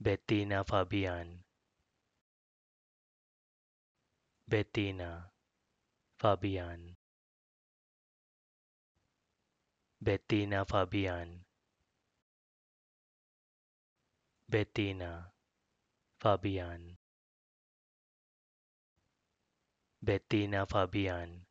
Bettina Fabian Bettina Fabian Bettina Fabian Bettina Fabian Bettina Fabian